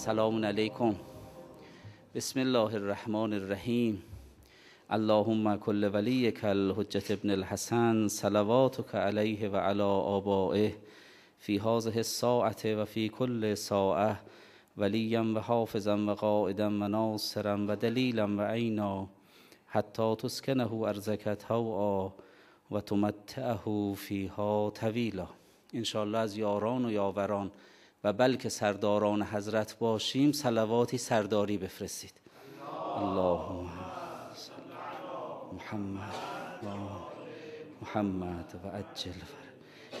سلام علیکم بسم الله الرحمن الرحیم اللهم کل کل حجت ابن الحسن صلواتک علیه و علی آبائه فی هذه الساعت و فی کل ساعه ولیا و حافظم و قائدا و ناصرا و دلیلا و عینا حتی تسکنه ارزکت هوا و تمتعه فیها طویلا انشاءالله از یاران و یاوران و بلکه سرداران حضرت باشیم سلواتی سرداری بفرستید الله محمد و محمد و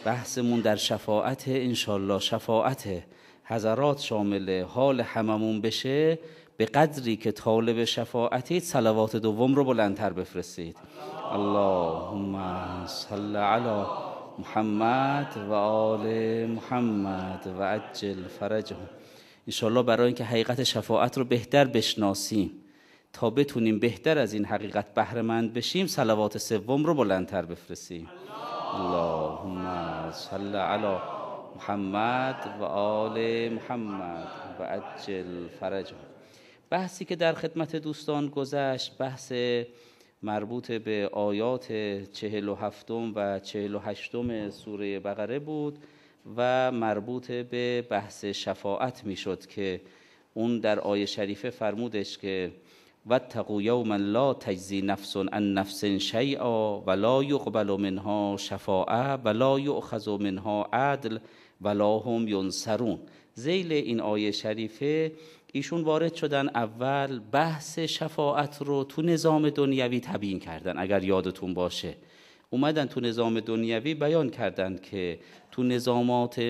بحثمون در شفاعت انشالله شفاعت حضرات شامل حال هممون بشه به قدری که طالب شفاعتید سلوات دوم رو بلندتر بفرستید اللهم صل علی محمد و آل محمد و عجل فرجه انشالله برای اینکه حقیقت شفاعت رو بهتر بشناسیم تا بتونیم بهتر از این حقیقت بهرهمند بشیم سلوات سوم رو بلندتر بفرستیم اللهم صل علی محمد و آل محمد و عجل فرجه بحثی که در خدمت دوستان گذشت بحث مربوط به آیات چهل و هفتم و چهل و هشتم سوره بقره بود و مربوط به بحث شفاعت میشد که اون در آیه شریفه فرمودش که تقو یوم لا تجزی نفس عن نفس شیئا ولا یقبل منها شفاعه ولا یؤخذ منها عدل ولا هم ینصرون ذیل این آیه شریفه ایشون وارد شدن اول بحث شفاعت رو تو نظام دنیوی تبیین کردن اگر یادتون باشه اومدن تو نظام دنیوی بیان کردند که تو نظامات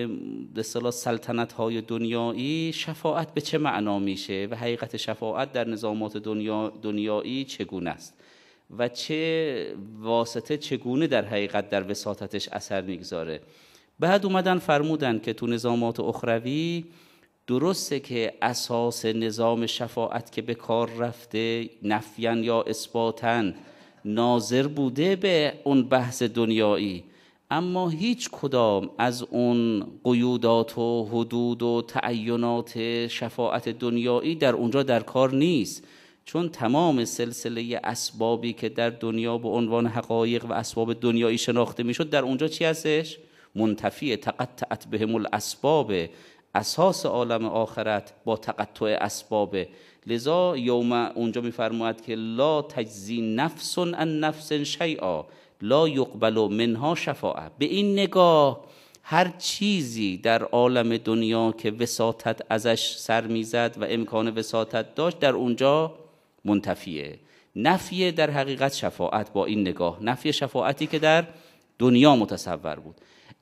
به سلطنت های دنیایی شفاعت به چه معنا میشه و حقیقت شفاعت در نظامات دنیا دنیایی چگونه است و چه واسطه چگونه در حقیقت در وساطتش اثر میگذاره بعد اومدن فرمودن که تو نظامات اخروی درسته که اساس نظام شفاعت که به کار رفته نفیان یا اثباتن ناظر بوده به اون بحث دنیایی اما هیچ کدام از اون قیودات و حدود و تعینات شفاعت دنیایی در اونجا در کار نیست چون تمام سلسله اسبابی که در دنیا به عنوان حقایق و اسباب دنیایی شناخته میشد در اونجا چی هستش منتفی تقطعت بهم الاسباب اساس عالم آخرت با تقطع اسباب لذا یوم اونجا میفرماید که لا تجزی نفس ان نفس شیئا لا یقبل منها شفاعه به این نگاه هر چیزی در عالم دنیا که وساطت ازش سر میزد و امکان وساطت داشت در اونجا منتفیه نفی در حقیقت شفاعت با این نگاه نفی شفاعتی که در دنیا متصور بود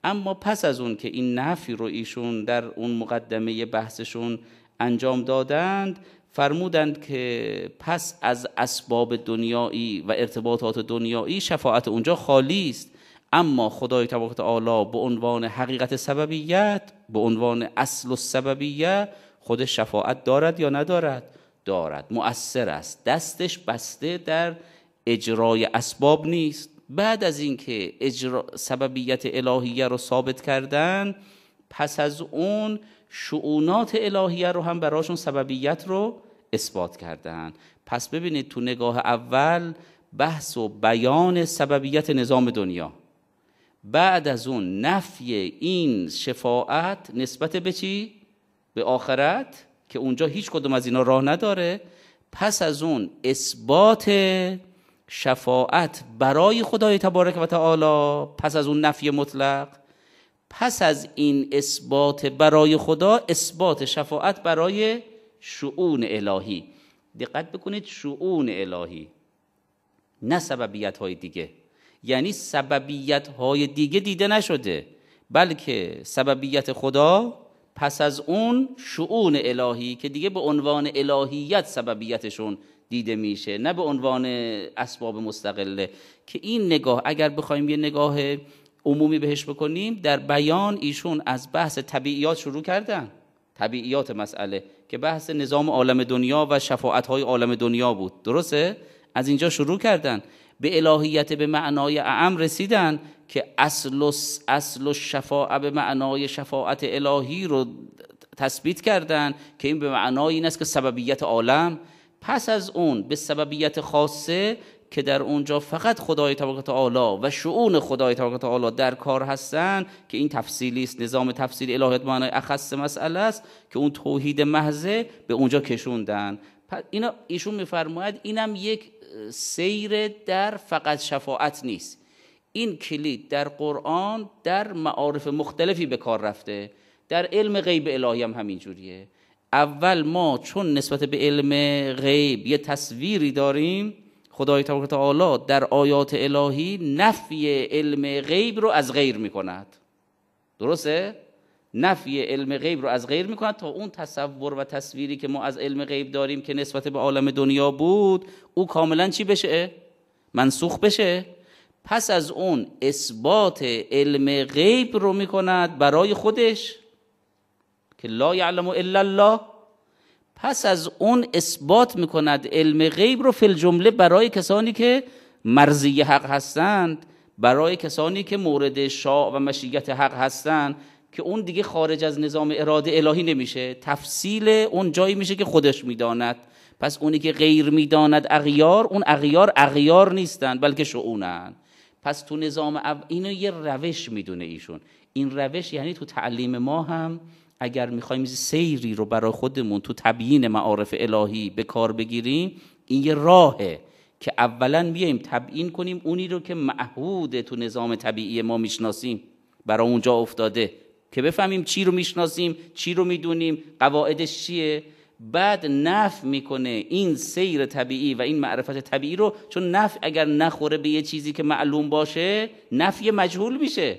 اما پس از اون که این نفی رو ایشون در اون مقدمه بحثشون انجام دادند فرمودند که پس از اسباب دنیایی و ارتباطات دنیایی شفاعت اونجا خالی است اما خدای تبارک آلا به عنوان حقیقت سببیت به عنوان اصل سببیت خود شفاعت دارد یا ندارد دارد مؤثر است دستش بسته در اجرای اسباب نیست بعد از اینکه سببیت الهیه رو ثابت کردن پس از اون شعونات الهیه رو هم براشون سببیت رو اثبات کردن پس ببینید تو نگاه اول بحث و بیان سببیت نظام دنیا بعد از اون نفی این شفاعت نسبت به چی؟ به آخرت که اونجا هیچ کدوم از اینا راه نداره پس از اون اثبات شفاعت برای خدای تبارک و تعالی پس از اون نفی مطلق پس از این اثبات برای خدا اثبات شفاعت برای شعون الهی دقت بکنید شعون الهی نه سببیت های دیگه یعنی سببیت های دیگه دیده نشده بلکه سببیت خدا پس از اون شعون الهی که دیگه به عنوان الهیت سببیتشون دیده میشه نه به عنوان اسباب مستقله که این نگاه اگر بخوایم یه نگاه عمومی بهش بکنیم در بیان ایشون از بحث طبیعیات شروع کردن طبیعیات مسئله که بحث نظام عالم دنیا و شفاعت های عالم دنیا بود درسته از اینجا شروع کردن به الهیت به معنای اعم رسیدن که اصل و اصل و شفاعه به معنای شفاعت الهی رو تثبیت کردن که این به معنای این است که سببیت عالم پس از اون به سببیت خاصه که در اونجا فقط خدای تبارک آلا و شعون خدای تبارک آلا در کار هستند که این تفصیلی است نظام تفصیل الهیت معنای اخص مسئله است که اون توحید محضه به اونجا کشوندن اینا ایشون میفرماید اینم یک سیر در فقط شفاعت نیست این کلید در قرآن در معارف مختلفی به کار رفته در علم غیب الهی هم همینجوریه اول ما چون نسبت به علم غیب یه تصویری داریم خدای تبارک تعالی در آیات الهی نفی علم غیب رو از غیر میکند درسته نفی علم غیب رو از غیر میکنن تا اون تصور و تصویری که ما از علم غیب داریم که نسبت به عالم دنیا بود او کاملا چی بشه منسوخ بشه پس از اون اثبات علم غیب رو میکند برای خودش که لا یعلم الا الله پس از اون اثبات میکند علم غیب رو فل جمله برای کسانی که مرزی حق هستند برای کسانی که مورد شاع و مشیت حق هستند که اون دیگه خارج از نظام اراده الهی نمیشه تفصیل اون جایی میشه که خودش میداند پس اونی که غیر میداند اغیار اون اغیار اغیار نیستن بلکه شعونن پس تو نظام او... اینو یه روش میدونه ایشون این روش یعنی تو تعلیم ما هم اگر میخوایم سیری رو برای خودمون تو تبیین معارف الهی به کار بگیریم این یه راهه که اولا بیایم تبیین کنیم اونی رو که معهود تو نظام طبیعی ما میشناسیم برای اونجا افتاده که بفهمیم چی رو میشناسیم چی رو میدونیم قواعدش چیه بعد نف میکنه این سیر طبیعی و این معرفت طبیعی رو چون نف اگر نخوره به یه چیزی که معلوم باشه نفی مجهول میشه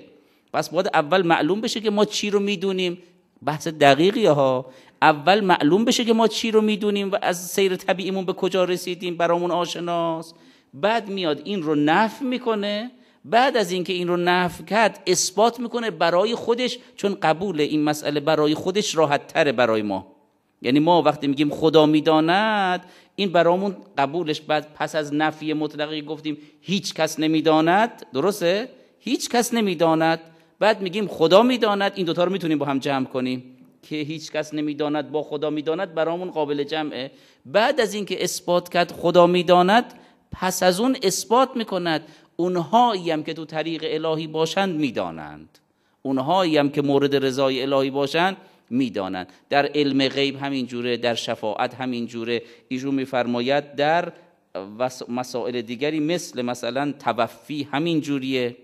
پس باید اول معلوم بشه که ما چی رو میدونیم بحث دقیقی ها اول معلوم بشه که ما چی رو میدونیم و از سیر طبیعیمون به کجا رسیدیم برامون آشناست بعد میاد این رو نف میکنه بعد از اینکه این رو نفی کرد اثبات میکنه برای خودش چون قبول این مسئله برای خودش راحت تره برای ما یعنی ما وقتی میگیم خدا میداند این برامون قبولش بعد پس از نفی مطلقی گفتیم هیچ کس نمیداند درسته هیچ کس نمیداند بعد میگیم خدا میداند این دوتا رو میتونیم با هم جمع کنیم که هیچ کس نمیداند با خدا میداند برامون قابل جمعه بعد از اینکه اثبات کرد خدا میداند پس از اون اثبات میکند اونهایی هم که تو طریق الهی باشند میدانند اونهایی هم که مورد رضای الهی باشند میدانند در علم غیب همینجوره در شفاعت همینجوره ایشون میفرماید در مسائل دیگری مثل مثلا توفی همینجوریه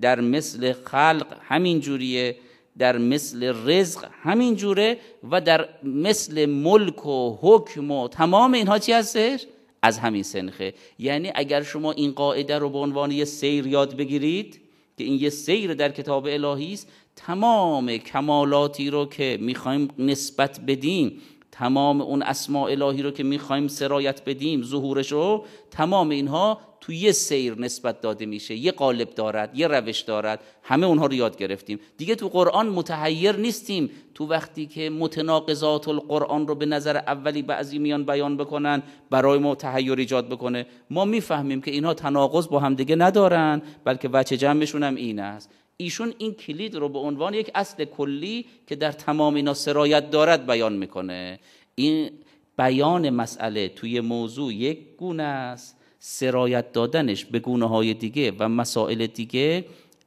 در مثل خلق همینجوریه در مثل رزق همینجوره و در مثل ملک و حکم و تمام اینها چی هستش؟ از همین سنخه یعنی اگر شما این قاعده رو به عنوان یه سیر یاد بگیرید که این یه سیر در کتاب الهی است تمام کمالاتی رو که میخوایم نسبت بدیم تمام اون اسماء الهی رو که میخوایم سرایت بدیم ظهورش رو تمام اینها تو یه سیر نسبت داده میشه یه قالب دارد یه روش دارد همه اونها رو یاد گرفتیم دیگه تو قرآن متحیر نیستیم تو وقتی که متناقضات القرآن رو به نظر اولی بعضی میان بیان بکنن برای ما تحیر ایجاد بکنه ما میفهمیم که اینها تناقض با دیگه ندارن بلکه وچه جمعشون هم این است ایشون این کلید رو به عنوان یک اصل کلی که در تمام اینا سرایت دارد بیان میکنه این بیان مسئله توی موضوع یک گونه است سرایت دادنش به گونه های دیگه و مسائل دیگه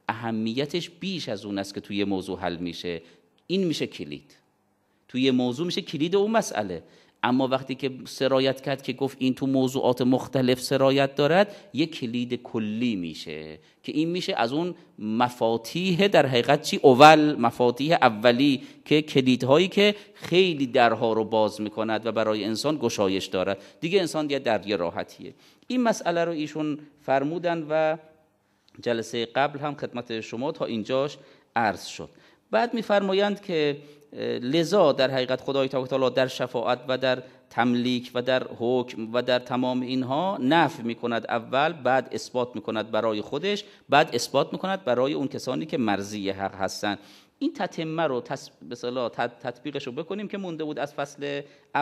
اهمیتش بیش از اون است که توی موضوع حل میشه این میشه کلید توی موضوع میشه کلید اون مسئله اما وقتی که سرایت کرد که گفت این تو موضوعات مختلف سرایت دارد یک کلید کلی میشه که این میشه از اون مفاتیح در حقیقت چی اول مفاتیح اولی که کلیدهایی که خیلی درها رو باز میکند و برای انسان گشایش دارد دیگه انسان دیگه در یه راحتیه این مسئله رو ایشون فرمودن و جلسه قبل هم خدمت شما تا اینجاش عرض شد بعد میفرمایند که لذا در حقیقت خدای تعالی در شفاعت و در تملیک و در حکم و در تمام اینها نفع میکند اول بعد اثبات میکند برای خودش بعد اثبات میکند برای اون کسانی که مرزی حق هستند این تتمه رو تس... تطبیقش رو بکنیم که مونده بود از فصل او...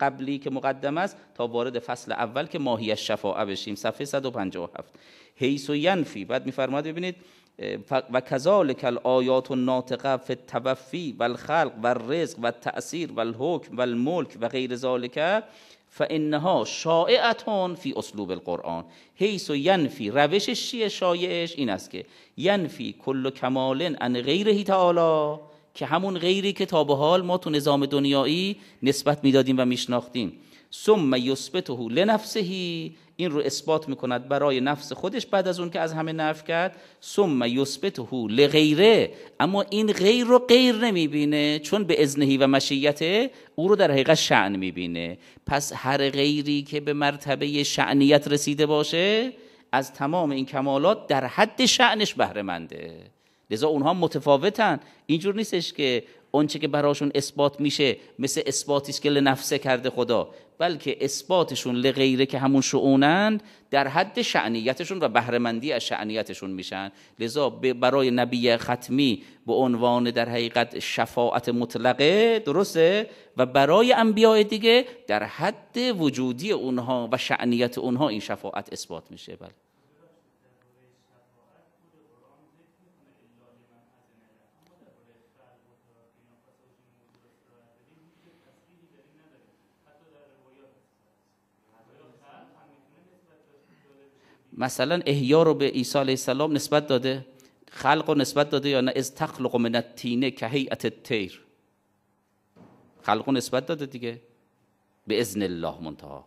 قبلی که مقدم است تا وارد فصل اول که ماهی شفاعه بشیم صفحه 157 حیث و ینفی بعد میفرماد ببینید و کذالک الآیات و ناطقه فی التوفی و الخلق و الرزق و تأثیر و الحکم و الملک و غیر ذالک فانها شائعتون فی اسلوب القرآن حیث و ینفی روشش چیه شایعش این است که ینفی کل کمالن ان غیرهی تعالی که همون غیری که تا به حال ما تو نظام دنیایی نسبت میدادیم و میشناختیم ثم یثبته لنفسه این رو اثبات میکند برای نفس خودش بعد از اون که از همه نفع کرد ثم یثبته لغیره اما این غیر رو غیر نمیبینه چون به اذنهی و مشیت او رو در حقیقت شعن میبینه پس هر غیری که به مرتبه شعنیت رسیده باشه از تمام این کمالات در حد شعنش بهره منده لذا اونها متفاوتن اینجور نیستش که اونچه که براشون اثبات میشه مثل اثباتی که لنفسه کرده خدا بلکه اثباتشون لغیره که همون شعونند در حد شعنیتشون و بهرهمندی از شعنیتشون میشن لذا برای نبی ختمی به عنوان در حقیقت شفاعت مطلقه درسته و برای انبیاء دیگه در حد وجودی اونها و شعنیت اونها این شفاعت اثبات میشه بله مثلا احیا رو به عیسی علیه السلام نسبت داده خلق رو نسبت داده یا نه از تخلق من التینه که هیئت تیر خلق رو نسبت داده دیگه به اذن الله منتها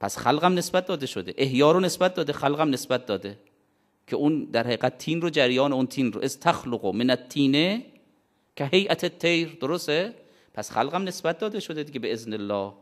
پس خلقم نسبت داده شده احیا رو نسبت داده خلقم نسبت داده که اون در حقیقت تین رو جریان اون تین رو از تخلق من التینه که هیئت تیر درسته پس خلقم نسبت داده شده دیگه به اذن الله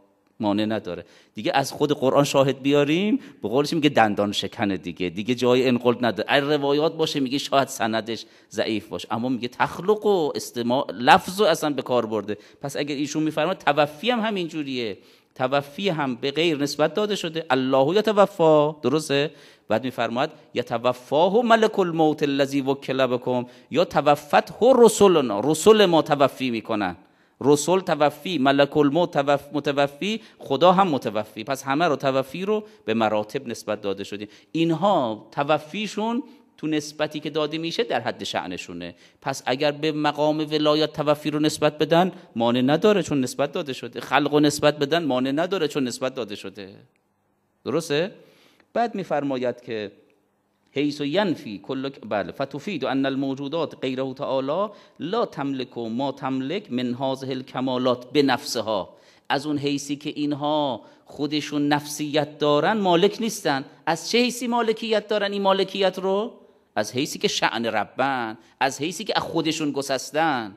مانع نداره دیگه از خود قرآن شاهد بیاریم به قولش میگه دندان شکنه دیگه دیگه جای انقلت نداره اگه روایات باشه میگه شاید سندش ضعیف باشه اما میگه تخلق و استماع لفظ اصلا به کار برده پس اگر ایشون میفرما توفی هم همینجوریه توفی هم به غیر نسبت داده شده الله یا توفا درسته بعد میفرماد یا توفاه ملک الموت الذی وکل بکم یا توفت رسولنا رسول ما توفی میکنن رسول توفی ملک الموت متوفی خدا هم متوفی پس همه رو توفی رو به مراتب نسبت داده شده اینها توفیشون تو نسبتی که داده میشه در حد شعنشونه پس اگر به مقام ولایت توفی رو نسبت بدن مانع نداره چون نسبت داده شده خلق و نسبت بدن مانع نداره چون نسبت داده شده درسته بعد میفرماید که حیث ینفی کل بله فتفید ان الموجودات غیره تعالی لا تملک و ما تملک من هذه الکمالات به از اون حیثی که اینها خودشون نفسیت دارن مالک نیستن از چه حیثی مالکیت دارن این مالکیت رو از حیثی که شعن ربن از حیثی که از خودشون گسستن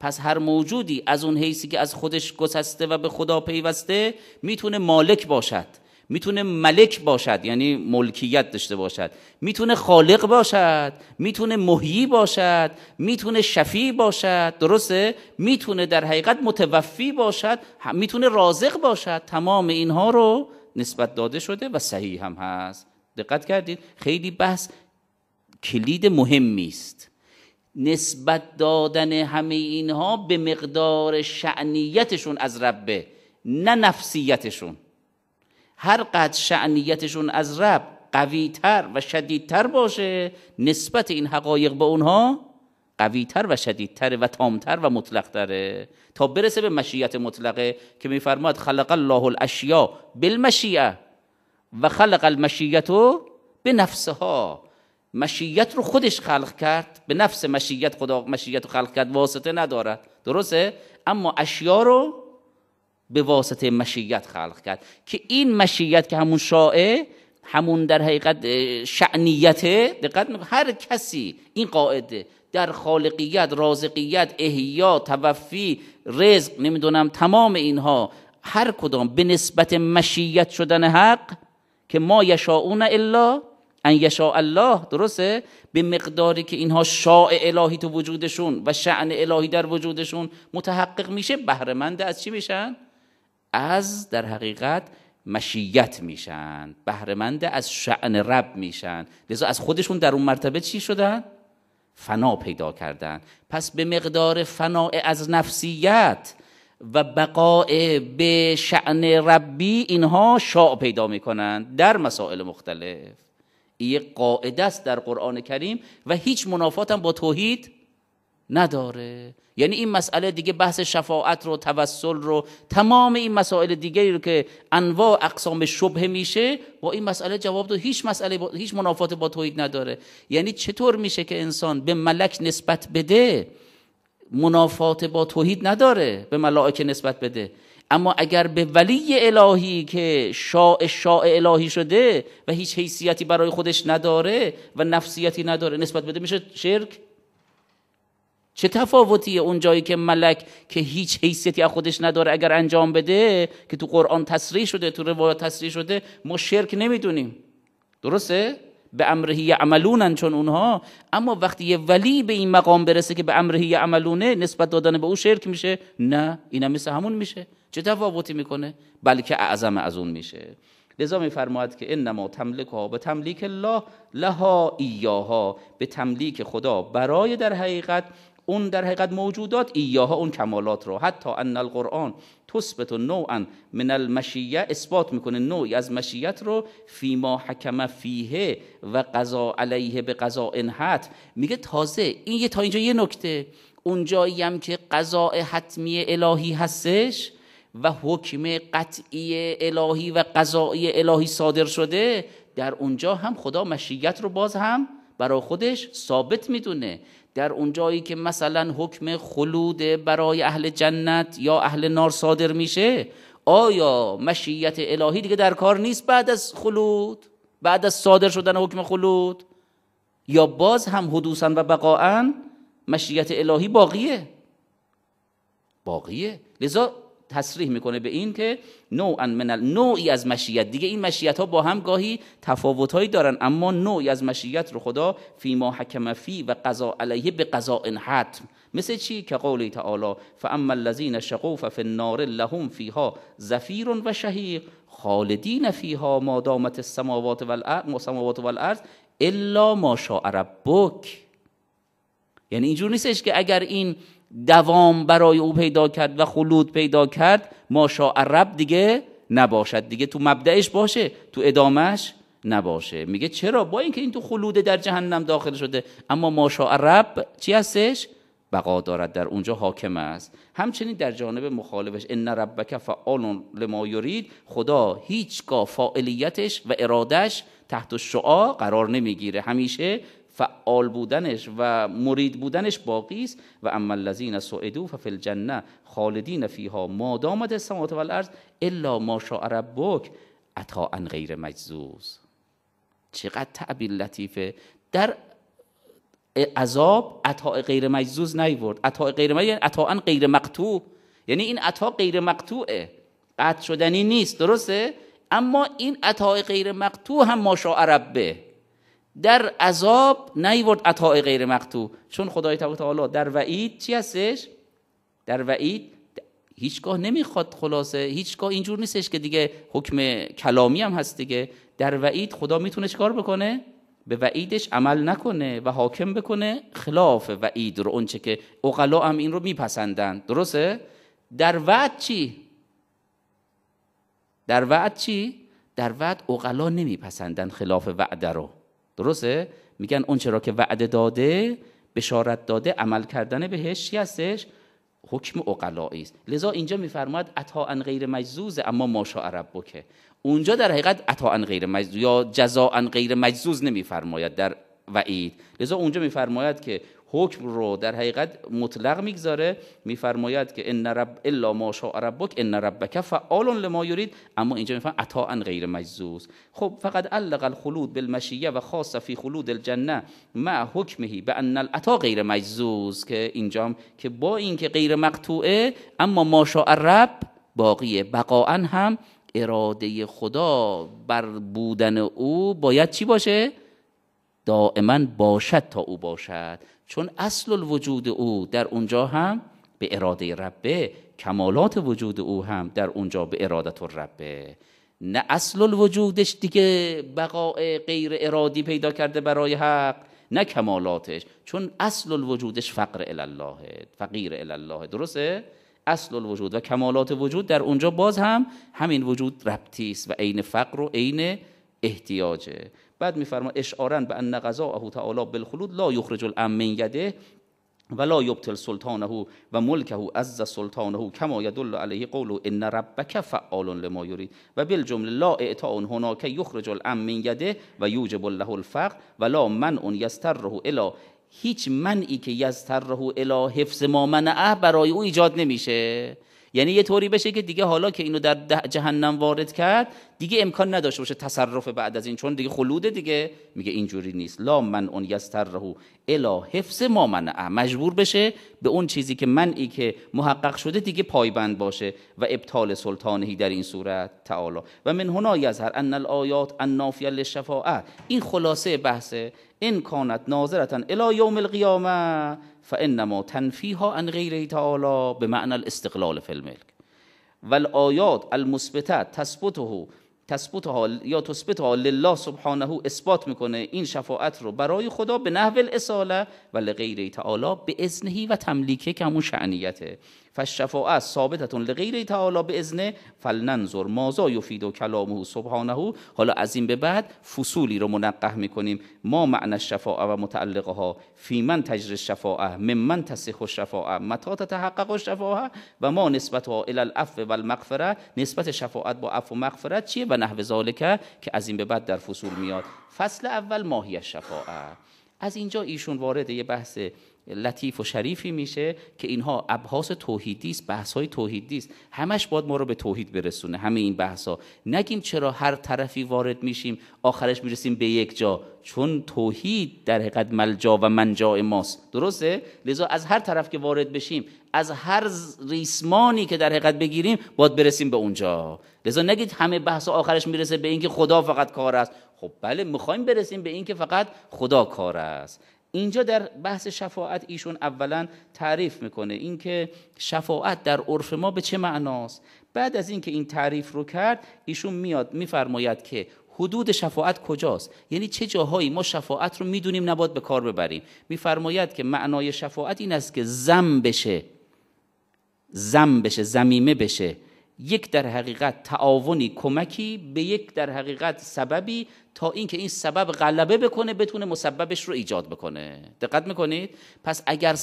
پس هر موجودی از اون حیثی که از خودش گسسته و به خدا پیوسته میتونه مالک باشد میتونه ملک باشد یعنی ملکیت داشته باشد میتونه خالق باشد میتونه مهی باشد میتونه شفی باشد درسته میتونه در حقیقت متوفی باشد میتونه رازق باشد تمام اینها رو نسبت داده شده و صحیح هم هست دقت کردید خیلی بحث کلید مهمی است نسبت دادن همه اینها به مقدار شعنیتشون از ربه نه نفسیتشون هر قد شعنیتشون از رب قویتر و شدیدتر باشه نسبت این حقایق به اونها قویتر و شدیدتر و تامتر و مطلقتره تا برسه به مشیت مطلقه که میفرماد خلق الله الاشیا بالمشیعه و خلق المشیت به نفسها مشیت رو خودش خلق کرد به نفس مشیت خدا مشیت رو خلق کرد واسطه ندارد درسته اما اشیا رو به واسطه مشیت خلق کرد که این مشیت که همون شاعه همون در حقیقت شعنیته دقت هر کسی این قاعده در خالقیت رازقیت احیا توفی رزق نمیدونم تمام اینها هر کدام به نسبت مشیت شدن حق که ما یشاؤون الا ان یشاء الله درسته به مقداری که اینها شاع الهی تو وجودشون و شعن الهی در وجودشون متحقق میشه بهره از چی میشن از در حقیقت مشیت میشن بهرهمند از شعن رب میشن لذا از خودشون در اون مرتبه چی شدن؟ فنا پیدا کردن پس به مقدار فنا از نفسیت و بقاء به شعن ربی اینها شاع پیدا میکنن در مسائل مختلف یه قاعده است در قرآن کریم و هیچ منافات با توحید نداره یعنی این مسئله دیگه بحث شفاعت رو توسل رو تمام این مسائل دیگری رو که انواع اقسام شبه میشه با این مسئله جواب داد هیچ مسئله با هیچ منافات با توحید نداره یعنی چطور میشه که انسان به ملک نسبت بده منافات با توحید نداره به ملائکه نسبت بده اما اگر به ولی الهی که شاع شاع الهی شده و هیچ حیثیتی برای خودش نداره و نفسیتی نداره نسبت بده میشه شرک چه تفاوتی اون جایی که ملک که هیچ حیثیتی از خودش نداره اگر انجام بده که تو قرآن تصریح شده تو روایات تصریح شده ما شرک نمیدونیم درسته به امرهی عملونن چون اونها اما وقتی یه ولی به این مقام برسه که به امرهی عملونه نسبت دادن به او شرک میشه نه اینم مثل همون میشه چه تفاوتی میکنه بلکه اعظم از اون میشه لذا میفرماید که انما تملکها به تملیک الله لها ایاها به تملیک خدا برای در حقیقت اون در حقیقت موجودات ایاها اون کمالات رو حتی ان القرآن تثبت نوعا من المشیه اثبات میکنه نوعی از مشیت رو فیما حکم فیه و قضا علیه به قضا انحت میگه تازه این یه تا اینجا یه نکته اونجایی هم که قضا حتمی الهی هستش و حکم قطعی الهی و قضای الهی صادر شده در اونجا هم خدا مشیت رو باز هم برای خودش ثابت میدونه در اونجایی که مثلا حکم خلود برای اهل جنت یا اهل نار صادر میشه آیا مشیت الهی دیگه در کار نیست بعد از خلود بعد از صادر شدن حکم خلود یا باز هم حدوثا و بقاعا مشیت الهی باقیه باقیه لذا تصریح میکنه به این که نوعا من نوعی از مشیت دیگه این مشیت ها با هم گاهی تفاوت هایی دارن اما نوعی از مشیت رو خدا فی ما حکم فی و قضا علیه به قضا حتم مثل چی که قول تعالی فاما الذین شقوا ففی النار لهم فیها زفیر و شهیق خالدین فیها ما دامت السماوات والارض الا ما شاء ربک یعنی اینجور نیستش که اگر این دوام برای او پیدا کرد و خلود پیدا کرد ماشا عرب دیگه نباشد دیگه تو مبدعش باشه تو ادامش نباشه میگه چرا با اینکه این تو خلوده در جهنم داخل شده اما ماشا عرب چی هستش بقا دارد در اونجا حاکم است همچنین در جانب مخالفش ان ربک فعال لما یرید خدا هیچگاه فاعلیتش و ارادش تحت شعا قرار نمیگیره همیشه فعال بودنش و مرید بودنش باقی و اما الذین سعدوا ففی الجنه خالدین فیها ما دامت السماوات والارض الا ما شاء ربک عطاء غیر مجزوز چقدر تعبیر لطیفه در عذاب عطاء غیر مجزوز نیورد عطاء غیر مجزوز عطاء یعنی غیر مقتوع یعنی این عطا غیر مقتوعه قطع شدنی نیست درسته اما این عطای غیر مقتوع هم ما شاء ربه در عذاب نیورد عطای غیر مقتو چون خدای تعالی در وعید چی هستش در وعید هیچگاه نمیخواد خلاصه هیچگاه اینجور نیستش که دیگه حکم کلامی هم هست دیگه در وعید خدا میتونه چکار بکنه به وعیدش عمل نکنه و حاکم بکنه خلاف وعید رو اونچه که اقلا هم این رو میپسندن درسته در وعد چی در وعد چی در وعد اقلا نمیپسندن خلاف وعده رو درسته میگن اون چرا که وعده داده بشارت داده عمل کردن بهش چی هستش حکم اقلایی است لذا اینجا میفرماید عطا ان غیر مجزوز اما ماشا عرب بکه اونجا در حقیقت عطا ان غیر مجزوز یا جزا ان غیر مجزوز نمیفرماید در وعید لذا اونجا میفرماید که حکم رو در حقیقت مطلق میگذاره میفرماید که ان رب الا ما شاء ربک ان ربک فعال لما یرید اما اینجا میفهم ان غیر مجزوز خب فقط علق الخلود بالمشیه و خاص فی خلود الجنه ما حکمه به ان العطا غیر مجزوز که اینجا که با اینکه غیر مقطوعه اما ما شاء رب باقیه بقاعا هم اراده خدا بر بودن او باید چی باشه دائما باشد تا او باشد چون اصل الوجود او در اونجا هم به اراده ربه کمالات وجود او هم در اونجا به ارادت ربه نه اصل الوجودش دیگه بقاء غیر ارادی پیدا کرده برای حق نه کمالاتش چون اصل الوجودش فقر الله فقیر الله درسته اصل الوجود و کمالات وجود در اونجا باز هم همین وجود ربطی است و عین فقر و عین احتیاجه بعد میفرما اشعارا به ان او تعالی بالخلود لا یخرج الام من یده ولا یبتل سلطانه و ملکه عز سلطانه کما یدل علیه قول ان ربک فعال لما یرید و بالجمله لا اعطاء هناک یخرج الام من یده و یوجب له الفقر ولا منع یستره الا هیچ منعی که یستره الا حفظ ما منعه برای او ایجاد نمیشه یعنی یه طوری بشه که دیگه حالا که اینو در جهنم وارد کرد دیگه امکان نداشته باشه تصرف بعد از این چون دیگه خلوده دیگه میگه اینجوری نیست لا من اون رهو الا حفظ ما منعه مجبور بشه به اون چیزی که من ای که محقق شده دیگه پایبند باشه و ابطال سلطانهی در این صورت تعالی و من هنا یظهر ان الآیات النافیه للشفاعه این خلاصه بحث این کانت ناظرتا الی یوم القیامه فانما تنفیها عن غیره تعالی به معنی الاستقلال فی الملک و الآیات المثبته تثبته حال یا تثبتها لله سبحانه اثبات میکنه این شفاعت رو برای خدا به نحو الاصاله و لغیر تعالی به اذنهی و تملیکه که همون شعنیته فالشفاعه ثابتتون لغیر تعالی به اذن فلننظر مازا یفید و کلامه سبحانه حالا از این به بعد فصولی رو منقه میکنیم ما معنی شفاعه و متعلقه ها فی من تجر شفاعه من من تصح الشفاعه متى تتحقق الشفاعه و ما نسبت ها الی العفو و المغفره نسبت شفاعت با عفو و مغفرت چیه و نحو ذالکه که از این به بعد در فصول میاد فصل اول ماهی شفاعه از اینجا ایشون وارد یه بحث لطیف و شریفی میشه که اینها ابحاث توحیدی است بحث های توحیدی است همش باید ما رو به توحید برسونه همه این بحث ها نگیم چرا هر طرفی وارد میشیم آخرش میرسیم به یک جا چون توحید در حقیقت ملجا و منجا ماست درسته لذا از هر طرف که وارد بشیم از هر ریسمانی که در حقیقت بگیریم باید برسیم به اونجا لذا نگید همه بحث آخرش میرسه به اینکه خدا فقط کار است خب بله میخوایم برسیم به اینکه فقط خدا کار است اینجا در بحث شفاعت ایشون اولا تعریف میکنه اینکه شفاعت در عرف ما به چه معناست بعد از اینکه این تعریف رو کرد ایشون میاد میفرماید که حدود شفاعت کجاست یعنی چه جاهایی ما شفاعت رو میدونیم نباید به کار ببریم میفرماید که معنای شفاعت این است که زم بشه زم بشه زمیمه بشه یک در حقیقت تعاونی کمکی به یک در حقیقت سببی تا اینکه این سبب غلبه بکنه بتونه مسببش رو ایجاد بکنه دقت میکنید پس اگر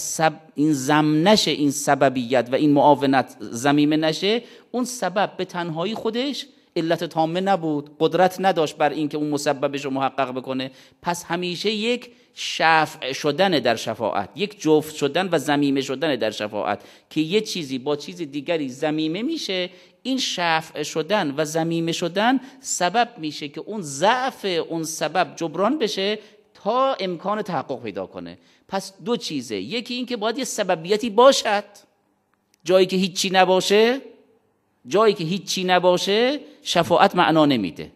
این زم نشه این سببیت و این معاونت زمیمه نشه اون سبب به تنهایی خودش علت تامه نبود قدرت نداشت بر اینکه اون مسببش رو محقق بکنه پس همیشه یک شفع شدن در شفاعت یک جفت شدن و زمیمه شدن در شفاعت که یه چیزی با چیز دیگری زمیمه میشه این شفع شدن و زمیمه شدن سبب میشه که اون ضعف اون سبب جبران بشه تا امکان تحقق پیدا کنه پس دو چیزه یکی این که باید یه سببیتی باشد جایی که هیچی نباشه جایی که هیچی نباشه شفاعت معنا نمیده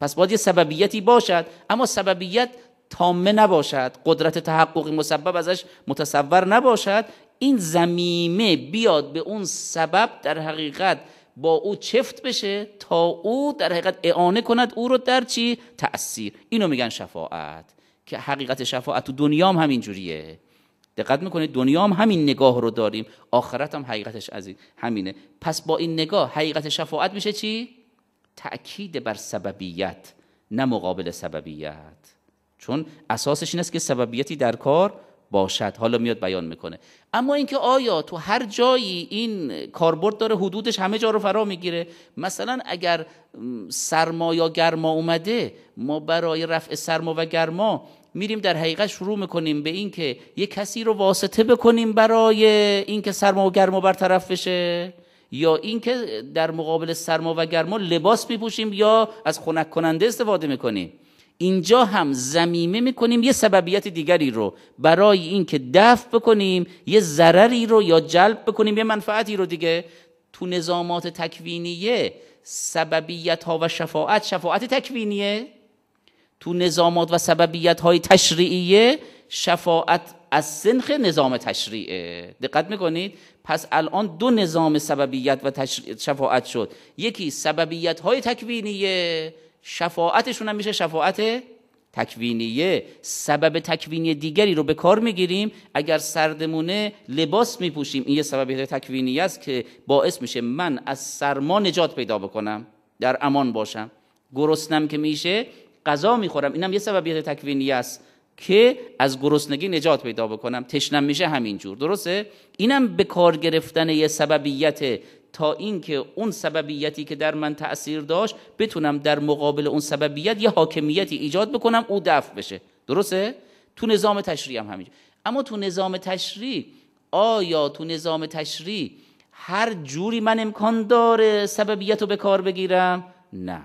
پس باید یه سببیتی باشد اما سببیت تامه نباشد قدرت تحقق مسبب ازش متصور نباشد این زمیمه بیاد به اون سبب در حقیقت با او چفت بشه تا او در حقیقت اعانه کند او رو در چی تأثیر اینو میگن شفاعت که حقیقت شفاعت تو دنیا هم همین جوریه دقت میکنید دنیا هم همین نگاه رو داریم آخرت هم حقیقتش از این همینه پس با این نگاه حقیقت شفاعت میشه چی تأکید بر سببیت نه مقابل سببیت چون اساسش این است که سببیتی در کار باشد حالا میاد بیان میکنه اما اینکه آیا تو هر جایی این کاربرد داره حدودش همه جا رو فرا میگیره مثلا اگر سرما یا گرما اومده ما برای رفع سرما و گرما میریم در حقیقت شروع میکنیم به اینکه یه کسی رو واسطه بکنیم برای اینکه سرما و گرما برطرف بشه یا اینکه در مقابل سرما و گرما لباس میپوشیم یا از خنک کننده استفاده میکنیم اینجا هم زمیمه میکنیم یه سببیت دیگری رو برای اینکه دفع بکنیم یه ضرری رو یا جلب بکنیم یه منفعتی رو دیگه تو نظامات تکوینیه سببیت ها و شفاعت شفاعت تکوینیه تو نظامات و سببیت های تشریعیه شفاعت از سنخ نظام تشریعه دقت میکنید پس الان دو نظام سببیت و تشریع شفاعت شد یکی سببیت های تکوینیه شفاعتشون هم میشه شفاعت تکوینیه سبب تکوینی دیگری رو به کار میگیریم اگر سردمونه لباس میپوشیم این یه سبب تکوینی است که باعث میشه من از سرما نجات پیدا بکنم در امان باشم گرسنم که میشه غذا میخورم اینم یه سببیت تکوینی است که از گرسنگی نجات پیدا بکنم تشنم میشه همینجور درسته اینم به کار گرفتن یه سببیت تا اینکه اون سببیتی که در من تاثیر داشت بتونم در مقابل اون سببیت یه حاکمیتی ایجاد بکنم او دفع بشه درسته تو نظام تشریع هم همینجور اما تو نظام تشریع آیا تو نظام تشریع هر جوری من امکان داره سببیت رو به کار بگیرم نه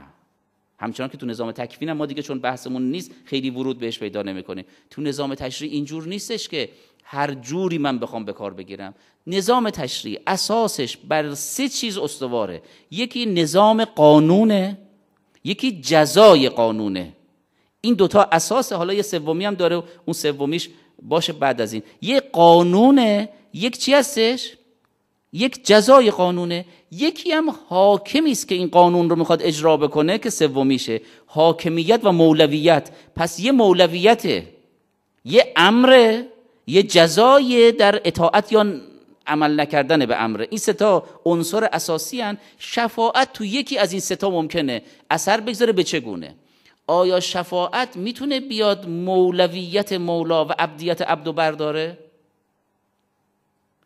همچنان که تو نظام تکوین هم ما دیگه چون بحثمون نیست خیلی ورود بهش پیدا نمیکنه تو نظام تشریع اینجور نیستش که هر جوری من بخوام به کار بگیرم نظام تشریع اساسش بر سه چیز استواره یکی نظام قانونه یکی جزای قانونه این دوتا اساس حالا یه سومی هم داره اون سومیش باشه بعد از این یه قانونه یک چی هستش یک جزای قانونه یکی هم حاکمی است که این قانون رو میخواد اجرا بکنه که سومیشه حاکمیت و مولویت پس یه مولویته یه امره یه جزای در اطاعت یا عمل نکردن به امر این ستا عنصر اساسی هن. شفاعت تو یکی از این ستا ممکنه اثر بگذاره به چگونه آیا شفاعت میتونه بیاد مولویت مولا و عبدیت عبدو برداره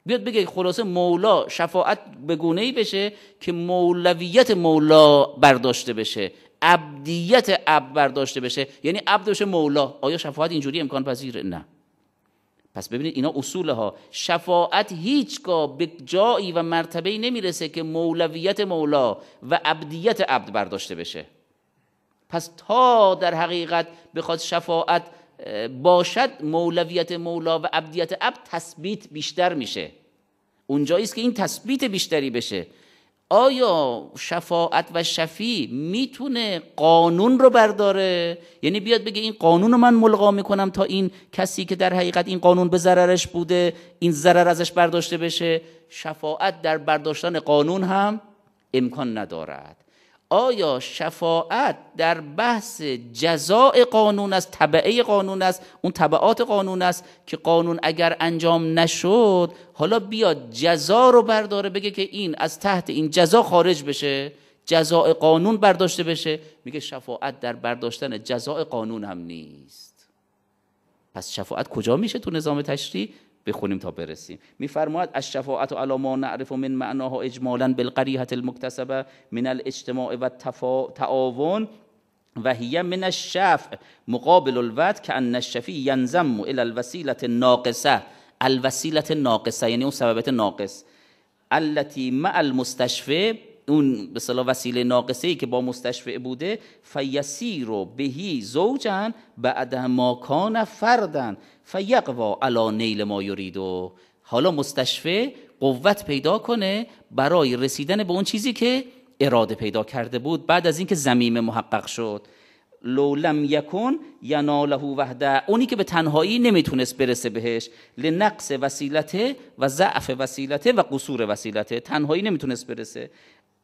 بیاد بگه خلاصه مولا شفاعت به گونه ای بشه که مولویت مولا برداشته بشه عبدیت عبد برداشته بشه یعنی عبد بشه مولا آیا شفاعت اینجوری امکان پذیره نه پس ببینید اینا اصول ها شفاعت هیچگاه به جایی و مرتبه ای نمیرسه که مولویت مولا و عبدیت عبد برداشته بشه پس تا در حقیقت بخواد شفاعت باشد مولویت مولا و عبدیت عبد تثبیت بیشتر میشه اونجایی است که این تثبیت بیشتری بشه آیا شفاعت و شفی میتونه قانون رو برداره یعنی بیاد بگه این قانون رو من ملغا میکنم تا این کسی که در حقیقت این قانون به ضررش بوده این ضرر ازش برداشته بشه شفاعت در برداشتن قانون هم امکان ندارد آیا شفاعت در بحث جزاء قانون است طبعه قانون است اون طبعات قانون است که قانون اگر انجام نشد حالا بیاد جزا رو برداره بگه که این از تحت این جزا خارج بشه جزاء قانون برداشته بشه میگه شفاعت در برداشتن جزاء قانون هم نیست پس شفاعت کجا میشه تو نظام تشریع بخونیم تا برسیم میفرماید از شفاعت علی ما نعرف من معناها اجمالا بالقریحه المكتسبه من الاجتماع و تعاون و هی من الشفع مقابل الود که ان الشفی ینزم الی الوسیله ناقصه الوسیله ناقصه یعنی اون سببت ناقص التی مع المستشفی اون به صلاح وسیله ناقصه ای که با مستشفع بوده رو بهی زوجن بعد ما کان فردن فیقوا علا نیل ما و حالا مستشفع قوت پیدا کنه برای رسیدن به اون چیزی که اراده پیدا کرده بود بعد از اینکه زمیم محقق شد لولم یکن یناله وحده اونی که به تنهایی نمیتونست برسه بهش لنقص وسیلته و ضعف وسیلته و قصور وسیلته تنهایی نمیتونست برسه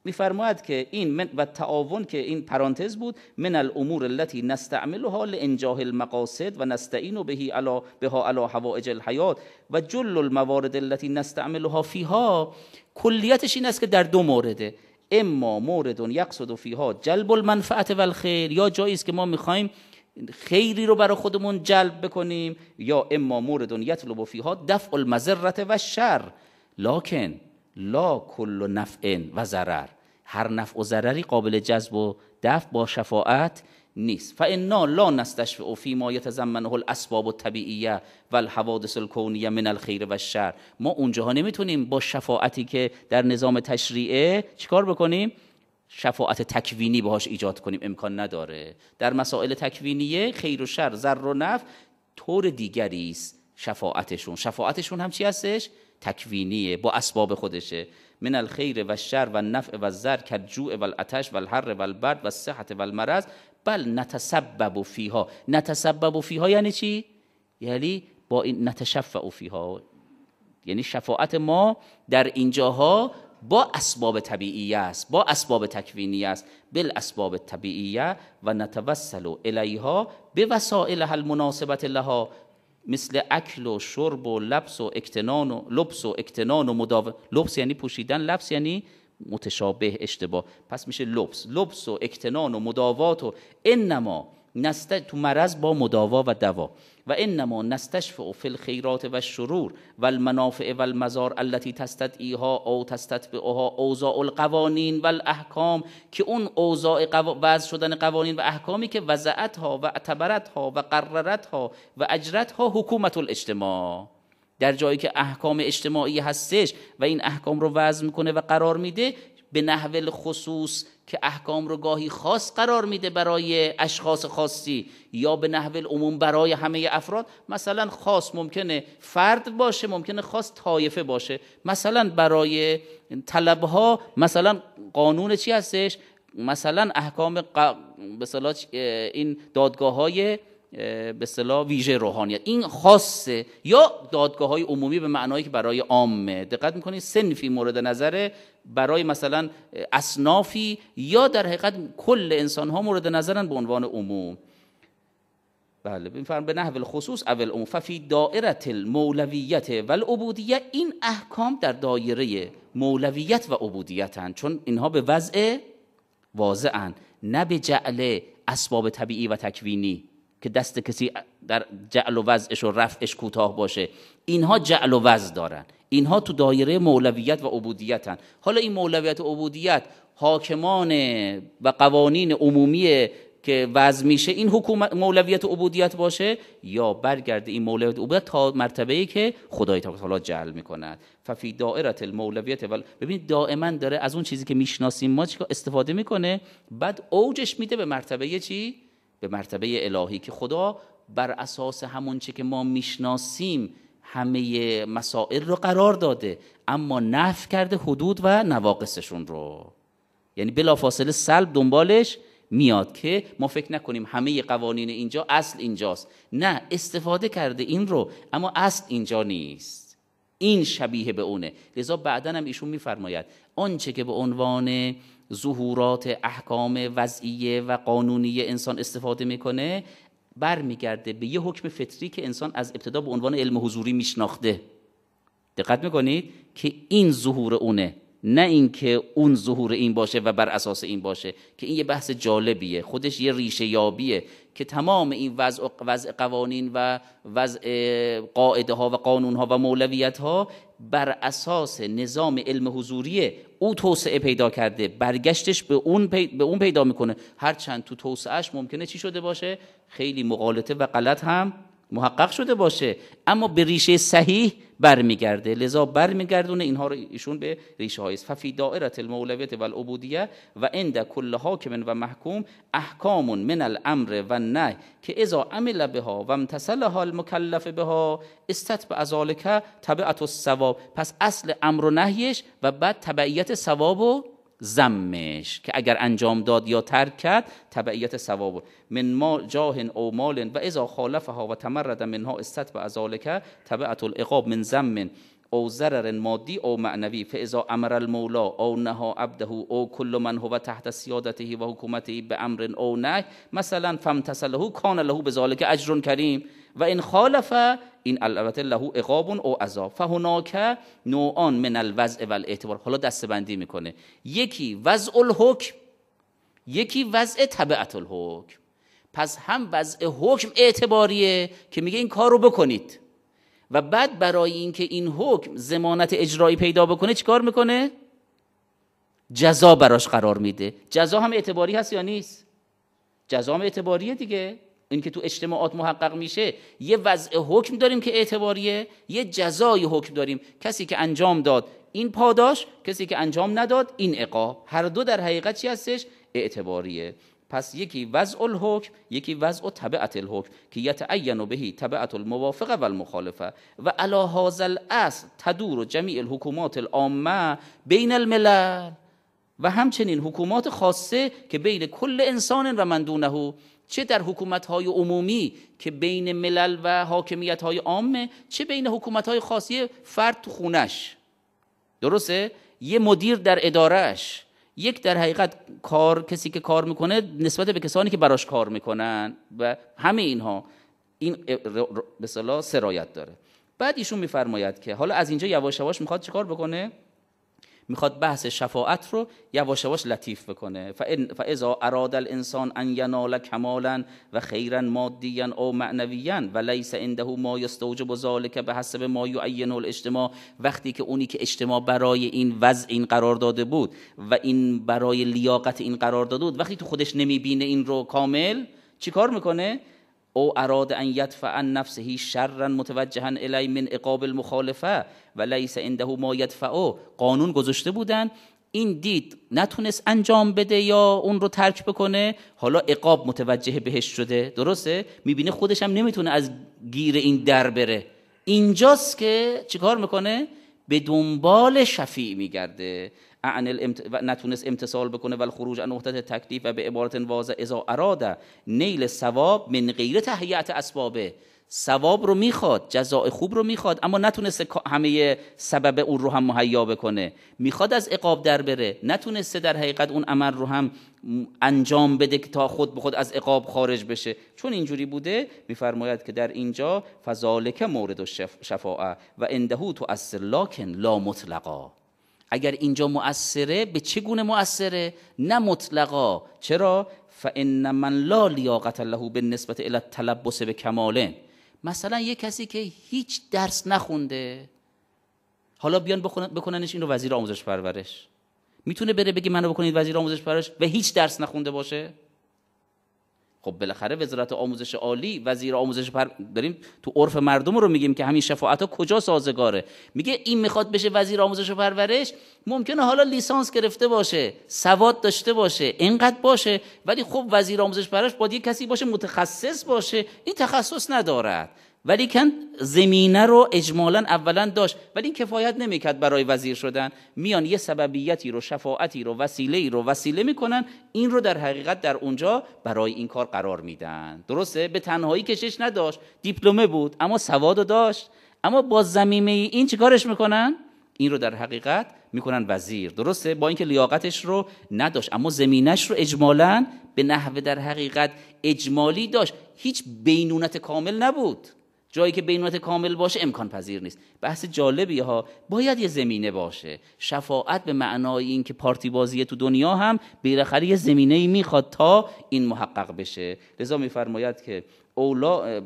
میفرماید که این من و تعاون که این پرانتز بود من الامور التی نستعملها لانجاه المقاصد و نستعین به علا بها علا حوائج الحیات و جل الموارد التی نستعملها فیها کلیتش این است که در دو مورده اما مورد یقصد و فیها جلب المنفعت و الخیر یا جایی است که ما میخوایم خیری رو برای خودمون جلب بکنیم یا اما مورد یطلب و فیها دفع المذرت و شر لکن لا کل نفع و ضرر هر نفع و ضرری قابل جذب و دفع با شفاعت نیست فانا لا نستشفع فی ما یتضمنه الاسباب الطبیعیه و الحوادث الکونیه من الخیر و الشر ما اونجاها نمیتونیم با شفاعتی که در نظام تشریعه چیکار بکنیم شفاعت تکوینی باهاش ایجاد کنیم امکان نداره در مسائل تکوینیه خیر و شر ذر و نفع طور دیگری است شفاعتشون شفاعتشون هم چی هستش تکوینیه با اسباب خودشه من الخیر و شر و نفع و زر جوع و الاتش و الحر و البرد و صحت و المرض بل نتسبب فیها نتسبب فیها یعنی چی یعنی با این نتشفع فیها یعنی شفاعت ما در اینجاها با اسباب طبیعی است با اسباب تکوینی است بل اسباب طبیعیه و نتوسل الیها به وسائل المناسبت لها مثل اکل و شرب و لبس و اکتنان و لبس و اکتنان و مداو لبس یعنی پوشیدن لبس یعنی متشابه اشتباه پس میشه لبس لبس و اکتنان و مداوات و انما نست... تو مرض با مداوا و دوا و انما نستشفع فی الخیرات و الشرور و المنافع و المزار التي ایها او تستطبعها اوضاع القوانین و الاحکام که اون اوضاع قو... وضع شدن قوانین و احکامی که ها و اعتبرت ها و ها و اجرت ها حکومت الاجتماع در جایی که احکام اجتماعی هستش و این احکام رو وضع میکنه و قرار میده به نحو خصوص که احکام رو گاهی خاص قرار میده برای اشخاص خاصی یا به نحو عموم برای همه افراد مثلا خاص ممکنه فرد باشه ممکنه خاص طایفه باشه مثلا برای طلبها مثلا قانون چی هستش مثلا احکام ق... این دادگاه های به اصطلاح ویژه روحانیت این خاصه یا دادگاه های عمومی به معنایی که برای عامه دقت میکنید سنفی مورد نظره برای مثلا اصنافی یا در حقیقت کل انسان ها مورد نظرن به عنوان عموم بله بفرم به نحو خصوص اول عموم ففی دائره المولویت و این احکام در دایره مولویت و عبودیتن چون اینها به وضع واضعن نه به جعل اسباب طبیعی و تکوینی که دست کسی در جعل و وضعش و رفعش کوتاه باشه اینها جعل و وضع دارن اینها تو دایره مولویت و عبودیتن حالا این مولویت و عبودیت حاکمان و قوانین عمومی که وضع میشه این حکومت مولویت و عبودیت باشه یا برگرده این مولویت و عبودیت تا مرتبه ای که خدای تعالی جعل میکند ففی دائره المولویت و ببینید دائما داره از اون چیزی که میشناسیم ما استفاده میکنه بعد اوجش میده به مرتبه چی به مرتبه الهی که خدا بر اساس همون چه که ما میشناسیم همه مسائل رو قرار داده اما نف کرده حدود و نواقصشون رو یعنی بلافاصله سلب دنبالش میاد که ما فکر نکنیم همه قوانین اینجا اصل اینجاست نه استفاده کرده این رو اما اصل اینجا نیست این شبیه به اونه لذا بعدا هم ایشون میفرماید آنچه که به عنوان ظهورات احکام وضعیه و قانونی انسان استفاده میکنه برمیگرده به یه حکم فطری که انسان از ابتدا به عنوان علم حضوری میشناخته دقت میکنید که این ظهور اونه نه اینکه اون ظهور این باشه و بر اساس این باشه که این یه بحث جالبیه خودش یه ریشه یابیه که تمام این وضع, قوانین و وضع قاعده ها و قانون ها و مولویت ها بر اساس نظام علم حضوری او توسعه پیدا کرده برگشتش به اون, به اون پیدا میکنه هرچند تو توسعهش ممکنه چی شده باشه خیلی مقالطه و غلط هم محقق شده باشه اما به ریشه صحیح برمیگرده لذا برمیگردونه اینها رو ایشون به ریشه های ففی دائره المولویت و العبودیه و عند کل حاکم و محکوم احکام من الامر و نه که اذا عمل بها و امتثلها المکلف بها استتبع ذالک تبعت الثواب پس اصل امر و نهیش و بعد تبعیت ثواب زمش که اگر انجام داد یا ترک کرد تبعیت ثواب من ما جاه او مال و اذا خالفها و تمرد منها استت و ازالک تبعت العقاب من زم او ضرر مادی او معنوی فاذا امر المولا او نها عبده او کل من هو تحت سیادته و حکومته به امر او نه مثلا فمتسله کان له بذالک اجر کریم و این خالف این البته له عقاب او عذاب فهناک نوعان من الوضع و حالا حالا بندی میکنه یکی وضع الحکم یکی وضع طبعت الحکم پس هم وضع حکم اعتباریه که میگه این کار رو بکنید و بعد برای اینکه این حکم زمانت اجرایی پیدا بکنه چیکار میکنه جزا براش قرار میده جزا هم اعتباری هست یا نیست جزا هم اعتباریه دیگه این که تو اجتماعات محقق میشه یه وضع حکم داریم که اعتباریه یه جزای حکم داریم کسی که انجام داد این پاداش کسی که انجام نداد این عقاب هر دو در حقیقت چی هستش اعتباریه پس یکی وضع الحکم یکی وضع طبعت الحکم که یتعین بهی تبعت الموافقه و المخالفه و علا هذا الاصل تدور جمیع الحکومات العامه بین الملل و همچنین حکومات خاصه که بین کل انسان و من چه در حکومت های عمومی که بین ملل و حاکمیت های عامه چه بین حکومت های خاصی فرد تو خونش درسته یه مدیر در ادارهش یک در حقیقت کار کسی که کار میکنه نسبت به کسانی که براش کار میکنن و همه اینها این به سرایت داره بعد ایشون میفرماید که حالا از اینجا یواش یواش میخواد چیکار بکنه میخواد بحث شفاعت رو یواش یواش لطیف بکنه فاذا اراد الانسان ان ینال کمالا و خیرا مادیا او معنویا و لیس عنده ما یستوجب ذلک به حسب ما یعین الاجتماع وقتی که اونی که اجتماع برای این وضع این قرار داده بود و این برای لیاقت این قرار داده بود وقتی تو خودش نمیبینه این رو کامل چیکار میکنه او اراد ان یدفع عن نفسه شرا متوجها الی من اقاب المخالفه و لیس عنده ما یدفعه قانون گذاشته بودن این دید نتونست انجام بده یا اون رو ترک بکنه حالا عقاب متوجه بهش شده درسته میبینه خودش هم نمیتونه از گیر این در بره اینجاست که چیکار میکنه به دنبال شفیع میگرده عن الامت... نتونست امتصال بکنه و خروج عن نقطه تکلیف و به عبارت واضع اذا اراده نیل ثواب من غیر تهیئت اسبابه ثواب رو میخواد جزاء خوب رو میخواد اما نتونست همه سبب اون رو هم مهیا بکنه میخواد از عقاب در بره نتونسته در حقیقت اون عمل رو هم انجام بده که تا خود به خود از عقاب خارج بشه چون اینجوری بوده میفرماید که در اینجا فذالک مورد و شفاعه و اندهو تو اصل لاکن لا مطلقا اگر اینجا مؤثره به چه گونه مؤثره نه مطلقا چرا فان من لا لیاقت له به نسبت الی تلبس به مثلا یه کسی که هیچ درس نخونده حالا بیان بکننش این رو وزیر آموزش پرورش میتونه بره بگی منو بکنید وزیر آموزش پرورش و هیچ درس نخونده باشه خب بالاخره وزارت آموزش عالی وزیر آموزش پر... داریم تو عرف مردم رو میگیم که همین شفاعت ها کجا سازگاره میگه این میخواد بشه وزیر آموزش و پرورش ممکنه حالا لیسانس گرفته باشه سواد داشته باشه اینقدر باشه ولی خب وزیر آموزش پرورش باید یه کسی باشه متخصص باشه این تخصص ندارد ولی کن زمینه رو اجمالا اولا داشت ولی این کفایت نمیکرد برای وزیر شدن میان یه سببیتی رو شفاعتی رو وسیله رو وسیله میکنن این رو در حقیقت در اونجا برای این کار قرار میدن درسته به تنهایی کشش نداشت دیپلمه بود اما سواد داشت اما با زمینه این چیکارش میکنن این رو در حقیقت میکنن وزیر درسته با اینکه لیاقتش رو نداشت اما زمینش رو اجمالا به نحوه در حقیقت اجمالی داشت هیچ بینونت کامل نبود جایی که بینات کامل باشه امکان پذیر نیست بحث جالبی ها باید یه زمینه باشه شفاعت به معنای اینکه پارتی بازی تو دنیا هم بالاخره یه زمینه ای میخواد تا این محقق بشه لذا میفرماید که اولا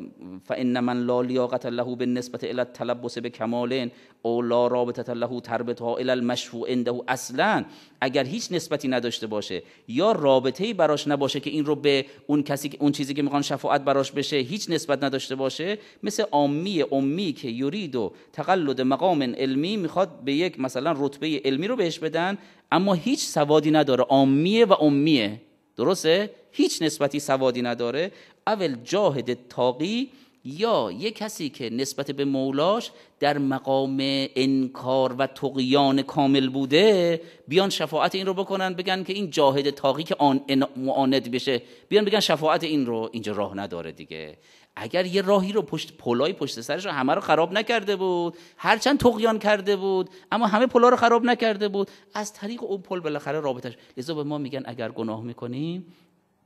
فان من لا لیاقت له به الى التلبس به اولا او لا رابطه له تربط ها الى المشفوع عنده اصلا اگر هیچ نسبتی نداشته باشه یا رابطه ای براش نباشه که این رو به اون کسی اون چیزی که میخوان شفاعت براش بشه هیچ نسبت نداشته باشه مثل عامی امی که یرید و تقلد مقام علمی میخواد به یک مثلا رتبه علمی رو بهش بدن اما هیچ سوادی نداره عامیه و امیه درسته هیچ نسبتی سوادی نداره اول جاهد تاقی یا یک کسی که نسبت به مولاش در مقام انکار و تقیان کامل بوده بیان شفاعت این رو بکنن بگن که این جاهد تاقی که آن معاند بشه بیان بگن شفاعت این رو اینجا راه نداره دیگه اگر یه راهی رو پشت پلای پشت سرش رو همه رو خراب نکرده بود هرچند تقیان کرده بود اما همه پلا رو خراب نکرده بود از طریق اون پل بالاخره رابطش لذا به ما میگن اگر گناه میکنیم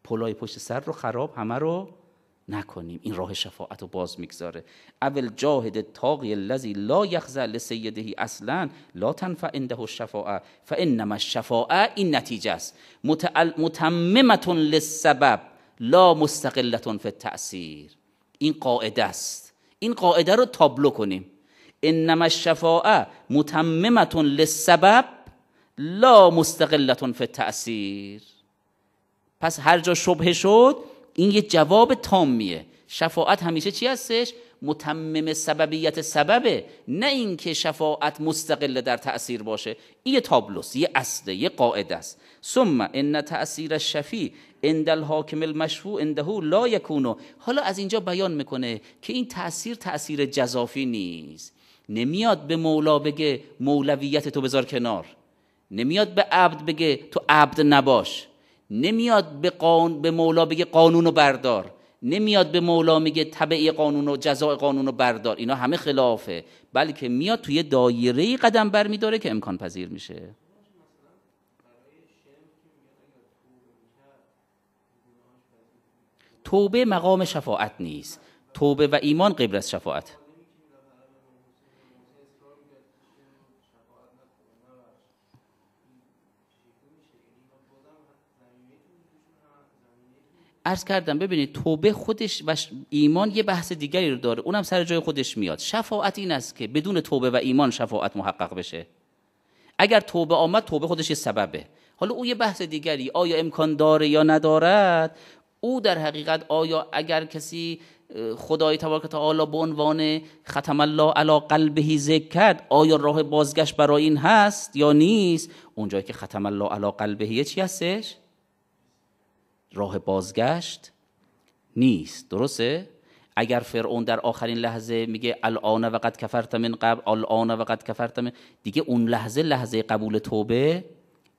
پلای پشت سر رو خراب همه رو نکنیم این راه شفاعت رو باز میگذاره اول جاهد تاقی لذی لا یخزه لسیده اصلا لا تنفع عنده الشفاعه فانما الشفاعه این نتیجه است متممه للسبب لا مستقلتون فی التأثیر این قاعده است این قاعده رو تابلو کنیم انما الشفاعه متممه للسبب لا مستقله فی التأثیر پس هر جا شبه شد این یه جواب تامیه شفاعت همیشه چی هستش متمم سببیت سببه نه اینکه شفاعت مستقل در تاثیر باشه این یه تابلوس یه اصله یه قاعده است ثم ان تاثیر الشفی عند الحاکم المشفوع اندهو لا یکونو حالا از اینجا بیان میکنه که این تاثیر تاثیر جزافی نیست نمیاد به مولا بگه مولویت تو بذار کنار نمیاد به عبد بگه تو عبد نباش نمیاد به, قان... به مولا بگه قانونو بردار نمیاد به مولا میگه تبعی قانون و جزاء قانون و بردار اینا همه خلافه بلکه میاد توی دایره قدم برمیداره که امکان پذیر میشه توبه مقام شفاعت نیست توبه و ایمان قبل از شفاعت ارز کردم ببینید توبه خودش و ایمان یه بحث دیگری رو داره اونم سر جای خودش میاد شفاعت این است که بدون توبه و ایمان شفاعت محقق بشه اگر توبه آمد توبه خودش یه سببه حالا او یه بحث دیگری آیا امکان داره یا ندارد او در حقیقت آیا اگر کسی خدای تبارک تعالی به عنوان ختم الله علی قلبه ذکر کرد آیا راه بازگشت برای این هست یا نیست اونجایی که ختم الله علی قلبه چی هستش راه بازگشت نیست درسته اگر فرعون در آخرین لحظه میگه الان وقت کفرت من قبل الان وقت کفرت من دیگه اون لحظه لحظه قبول توبه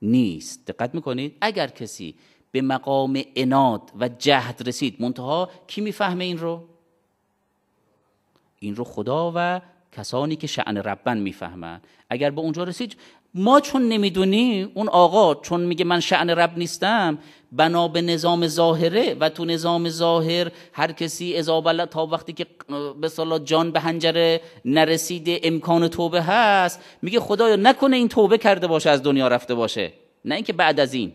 نیست دقت میکنید اگر کسی به مقام اناد و جهد رسید منتها کی میفهمه این رو این رو خدا و کسانی که شعن ربن میفهمن اگر به اونجا رسید ما چون نمیدونیم اون آقا چون میگه من شعن رب نیستم بنا به نظام ظاهره و تو نظام ظاهر هر کسی ازابل تا وقتی که به صلاح جان به هنجره نرسیده امکان توبه هست میگه خدایا نکنه این توبه کرده باشه از دنیا رفته باشه نه اینکه بعد از این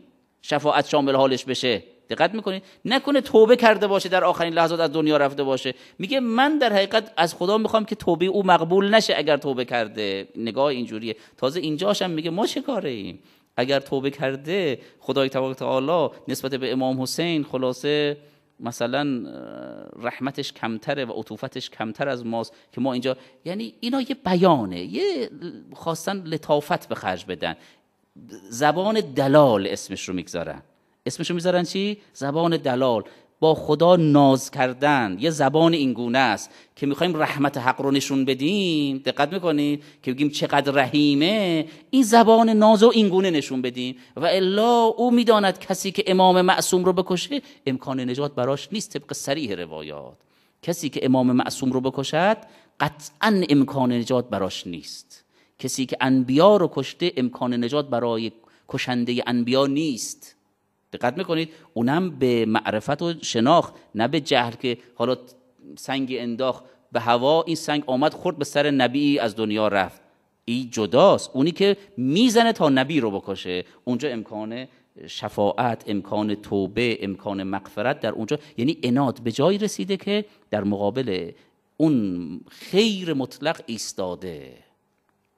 شفاعت شامل حالش بشه دقت میکنید نکنه توبه کرده باشه در آخرین لحظات از دنیا رفته باشه میگه من در حقیقت از خدا میخوام که توبه او مقبول نشه اگر توبه کرده نگاه اینجوریه تازه اینجاش هم میگه ما چه کاره ایم اگر توبه کرده خدای تبارک تعالی نسبت به امام حسین خلاصه مثلا رحمتش کمتره و عطوفتش کمتر از ماست که ما اینجا یعنی اینا یه بیانه یه خواستن لطافت به خرج بدن زبان دلال اسمش رو میگذارن اسمش رو میذارن چی؟ زبان دلال با خدا ناز کردن یه زبان اینگونه است که میخوایم رحمت حق رو نشون بدیم دقت میکنید که بگیم چقدر رحیمه این زبان ناز رو اینگونه نشون بدیم و الا او میداند کسی که امام معصوم رو بکشه امکان نجات براش نیست طبق سریح روایات کسی که امام معصوم رو بکشد قطعا امکان نجات براش نیست کسی که انبیا رو کشته امکان نجات برای کشنده انبیا نیست دقت میکنید اونم به معرفت و شناخت نه به جهل که حالا سنگ انداخت به هوا این سنگ آمد خورد به سر نبی از دنیا رفت این جداست اونی که میزنه تا نبی رو بکشه اونجا امکان شفاعت امکان توبه امکان مغفرت در اونجا یعنی اناد به جایی رسیده که در مقابل اون خیر مطلق ایستاده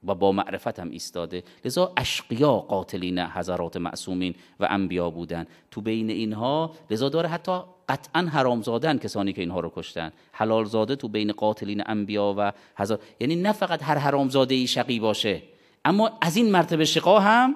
و با معرفت هم ایستاده لذا اشقیا قاتلین حضرات معصومین و انبیا بودن تو بین اینها لذا داره حتی قطعا حرام کسانی که اینها رو کشتن حلال زاده تو بین قاتلین انبیا و حضرات یعنی نه فقط هر حرام ای شقی باشه اما از این مرتبه شقا هم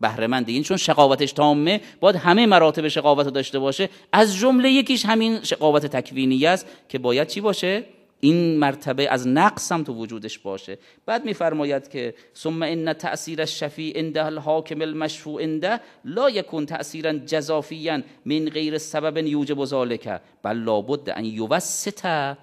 بهره مند این چون شقاوتش تامه باید همه مراتب شقاوت داشته باشه از جمله یکیش همین شقاوت تکوینی است که باید چی باشه این مرتبه از نقص هم تو وجودش باشه بعد میفرماید که ثم ان تاثیر الشفیع عند الحاکم المشفوع عنده لا یکون تاثیرا جزافیا من غیر سبب یوجب ذالک بل لابد ان یوسط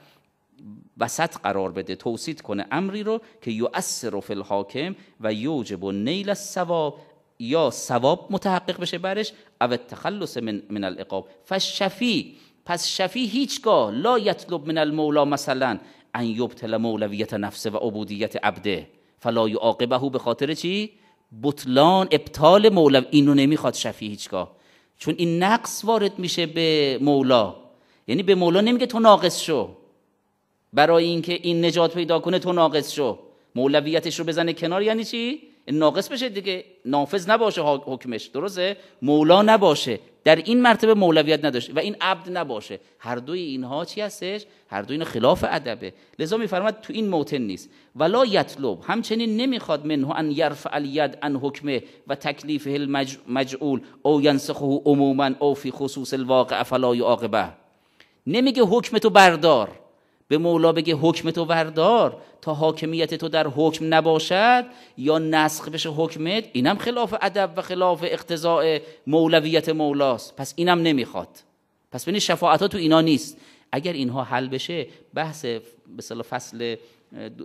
وسط قرار بده توصیت کنه امری رو که یؤثر فی الحاکم و یوجب نیل الثواب یا ثواب متحقق بشه برش او التخلص من, من العقاب فالشفیع پس شفی هیچگاه لا یطلب من المولا مثلا ان یبتل مولویت نفسه و عبودیت عبده فلا یعاقبه به خاطر چی بطلان ابطال مولو اینو نمیخواد شفی هیچگاه چون این نقص وارد میشه به مولا یعنی به مولا نمیگه تو ناقص شو برای اینکه این نجات پیدا کنه تو ناقص شو مولویتش رو بزنه کنار یعنی چی ناقص بشه دیگه نافذ نباشه حکمش درسته مولا نباشه در این مرتبه مولویت نداشته و این عبد نباشه هر دوی اینها چی هستش هر دوی این خلاف ادبه لذا میفرماد تو این موتن نیست ولا یطلب همچنین نمیخواد منه ان یرفع الید ان حکمه و تکلیف المجعول او ینسخه عموما او فی خصوص الواقع فلا یعاقبه نمیگه حکم تو بردار به مولا بگه حکم تو وردار تا حاکمیت تو در حکم نباشد یا نسخ بشه حکمت اینم خلاف ادب و خلاف اقتضاء مولویت مولاست پس اینم نمیخواد پس ببینید شفاعت ها تو اینا نیست اگر اینها حل بشه بحث به فصل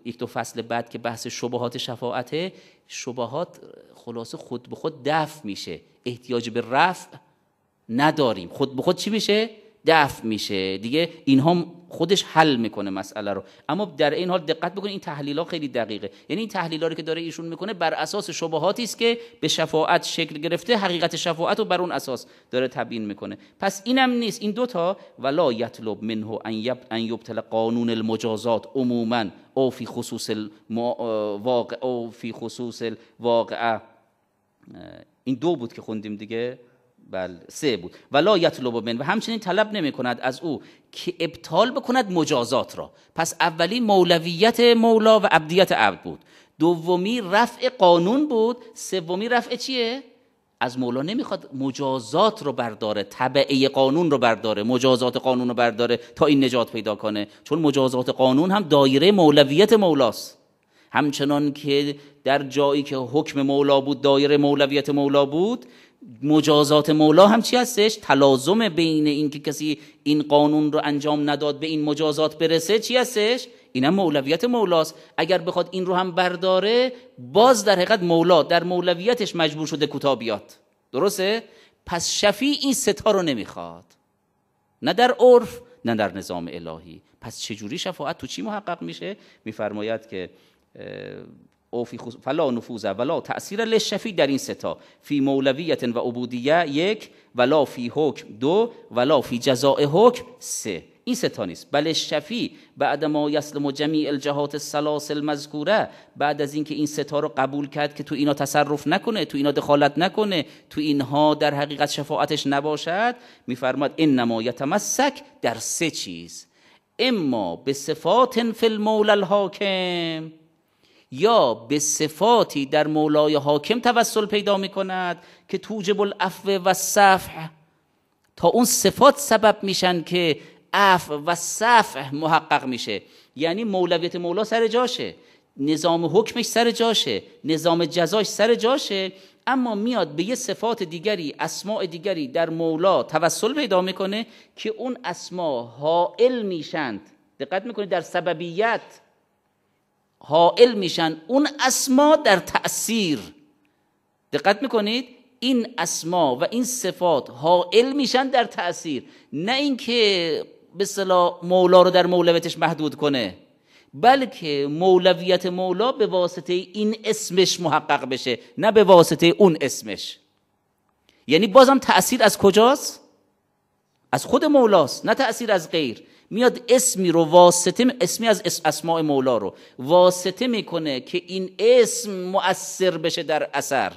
یک دو فصل بعد که بحث شبهات شفاعته شبهات خلاصه خود به خود دفع میشه احتیاج به رفع نداریم خود به خود چی میشه دفع میشه دیگه اینها خودش حل میکنه مسئله رو اما در این حال دقت بکنید این تحلیل ها خیلی دقیقه یعنی این تحلیل رو که داره ایشون میکنه بر اساس شبهاتی است که به شفاعت شکل گرفته حقیقت شفاعت رو بر اون اساس داره تبیین میکنه پس اینم نیست این دوتا ولا یطلب منه ان ان یبتل قانون المجازات عموما او فی خصوص الواقع او فی خصوص الواقعه این دو بود که خوندیم دیگه بل سه بود و لا یطلب من و همچنین طلب نمی کند از او که ابطال بکند مجازات را پس اولی مولویت مولا و عبدیت عبد بود دومی رفع قانون بود سومی رفع چیه از مولا نمیخواد مجازات رو برداره طبعه قانون رو برداره مجازات قانون رو برداره تا این نجات پیدا کنه چون مجازات قانون هم دایره مولویت مولاست همچنان که در جایی که حکم مولا بود دایره مولویت مولا بود مجازات مولا هم چی هستش تلازم بین اینکه کسی این قانون رو انجام نداد به این مجازات برسه چی هستش این هم مولویت مولاست اگر بخواد این رو هم برداره باز در حقیقت مولا در مولویتش مجبور شده کوتاه بیاد درسته پس شفی این ستا رو نمیخواد نه در عرف نه در نظام الهی پس چجوری شفاعت تو چی محقق میشه میفرماید که او فی خصوص فلا نفوذ ولا تاثیر لشفی در این ستا فی مولویت و عبودیه یک ولا فی حکم دو ولا فی جزاء حکم سه این ستا نیست بل شفی بعد ما یسلم جمیع الجهات الثلاث المذکوره بعد از اینکه این ستا رو قبول کرد که تو اینا تصرف نکنه تو اینا دخالت نکنه تو اینها در حقیقت شفاعتش نباشد میفرماد انما یتمسک در سه چیز اما به صفات فی المول الحاکم یا به صفاتی در مولای حاکم توسل پیدا می کند که توجب العفو و صفح تا اون صفات سبب میشن که عفو و صفح محقق میشه یعنی مولویت مولا سر جاشه نظام حکمش سر جاشه نظام جزاش سر جاشه اما میاد به یه صفات دیگری اسماع دیگری در مولا توسل پیدا میکنه که اون اسما حائل میشند دقت میکنید در سببیت حائل میشن اون اسما در تأثیر دقت میکنید این اسما و این صفات حائل میشن در تأثیر نه اینکه به صلاح مولا رو در مولویتش محدود کنه بلکه مولویت مولا به واسطه این اسمش محقق بشه نه به واسطه اون اسمش یعنی بازم تأثیر از کجاست؟ از خود مولاست نه تأثیر از غیر میاد اسمی رو واسطه اسمی از اسماع مولا رو واسطه میکنه که این اسم مؤثر بشه در اثر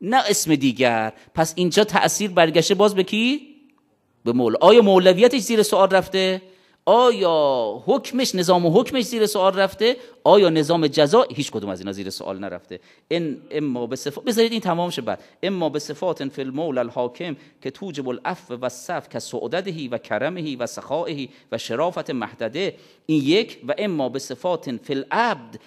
نه اسم دیگر پس اینجا تاثیر برگشته باز به کی؟ به مولا آیا مولویتش زیر سوال رفته؟ آیا حکمش نظام و حکمش زیر سوال رفته آیا نظام جزا هیچ کدوم از اینا زیر سوال نرفته این اما به صفات بذارید این تمامش بعد اما به صفات فی المول الحاکم که توجب العفو و صف که سعددهی و کرمهی و سخائهی و شرافت محدده این یک و اما به صفات فی العبد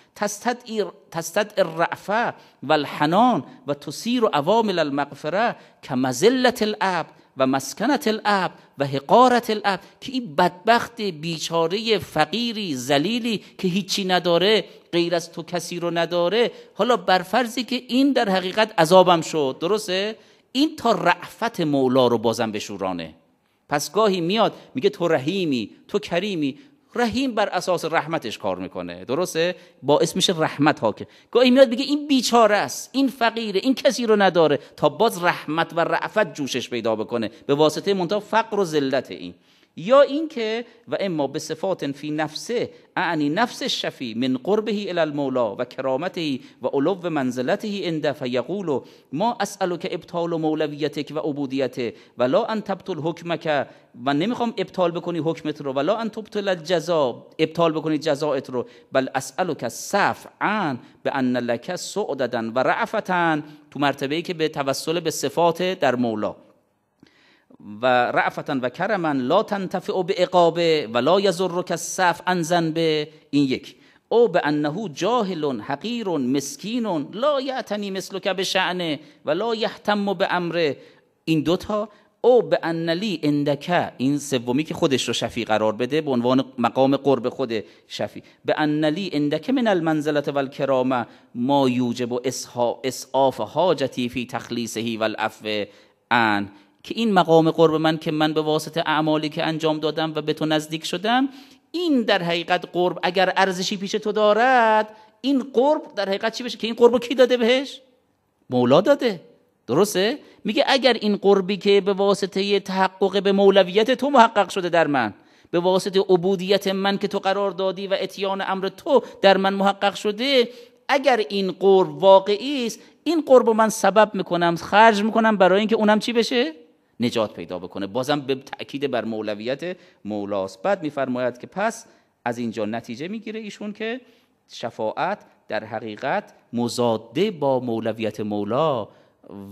تستد الرعفه و الحنان و تسیر عوامل المغفره که مزلت العبد و مسکنت الاب و حقارت الاب که این بدبخت بیچاره فقیری زلیلی که هیچی نداره غیر از تو کسی رو نداره حالا بر فرضی که این در حقیقت عذابم شد درسته این تا رعفت مولا رو بازم بشورانه پس گاهی میاد میگه تو رحیمی تو کریمی رحیم بر اساس رحمتش کار میکنه درسته با اسمش رحمت حاکم گاهی میاد بگه این بیچاره است این فقیره این کسی رو نداره تا باز رحمت و رعفت جوشش پیدا بکنه به واسطه منتها فقر و ذلت این یا اینکه و اما به صفات فی نفسه اعنی نفس شفی من قربه الی المولا و کرامته و علو منزلته انده فیقول ما اسالک ابطال مولویتک و عبودیته ولا ان تبطل حکمک و نمیخوام ابطال بکنی حکمت رو ولا ان تبطل الجزا ابطال بکنی جزایت رو بل اسالک صف عن بان لک سعددا و رعفتن تو مرتبه که به توسل به صفات در مولا و رعفتن و کرمن لا تنتفع به اقابه و لا یزر صف انزن به این یک او به انه جاهل حقیر مسکین لا یعتنی مثل که به شعنه و لا یحتم به امره این دوتا او به انلی اندکه این سومی که خودش رو شفی قرار بده به عنوان مقام قرب خود شفی به انلی اندکه من المنزلت و الکرامه ما یوجب اسعاف حاجتی فی تخلیصهی و العفو ان که این مقام قرب من که من به واسطه اعمالی که انجام دادم و به تو نزدیک شدم این در حقیقت قرب اگر ارزشی پیش تو دارد این قرب در حقیقت چی بشه که این قرب کی داده بهش مولا داده درسته میگه اگر این قربی که به واسطه تحقق به مولویت تو محقق شده در من به واسطه عبودیت من که تو قرار دادی و اتیان امر تو در من محقق شده اگر این قرب واقعی است این قرب من سبب میکنم خرج میکنم برای اینکه اونم چی بشه نجات پیدا بکنه بازم به تاکید بر مولویت مولاست بعد میفرماید که پس از اینجا نتیجه میگیره ایشون که شفاعت در حقیقت مزاده با مولویت مولا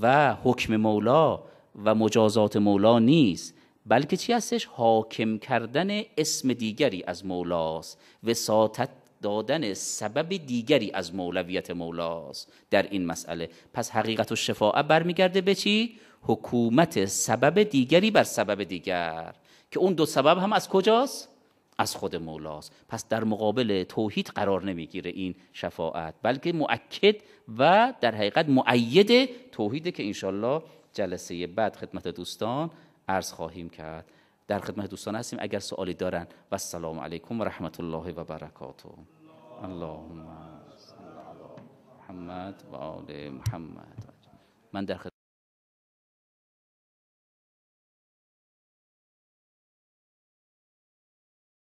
و حکم مولا و مجازات مولا نیست بلکه چی هستش حاکم کردن اسم دیگری از مولاست وساطت دادن سبب دیگری از مولویت مولاست در این مسئله پس حقیقت و شفاعه برمیگرده به چی حکومت سبب دیگری بر سبب دیگر که اون دو سبب هم از کجاست؟ از خود مولاست پس در مقابل توحید قرار نمیگیره این شفاعت بلکه مؤکد و در حقیقت معید توحیده که انشالله جلسه بعد خدمت دوستان عرض خواهیم کرد در خدمت دوستان هستیم اگر سوالی دارن و السلام علیکم و رحمت الله و برکاته اللهم صل علی محمد و آل محمد من در خدمت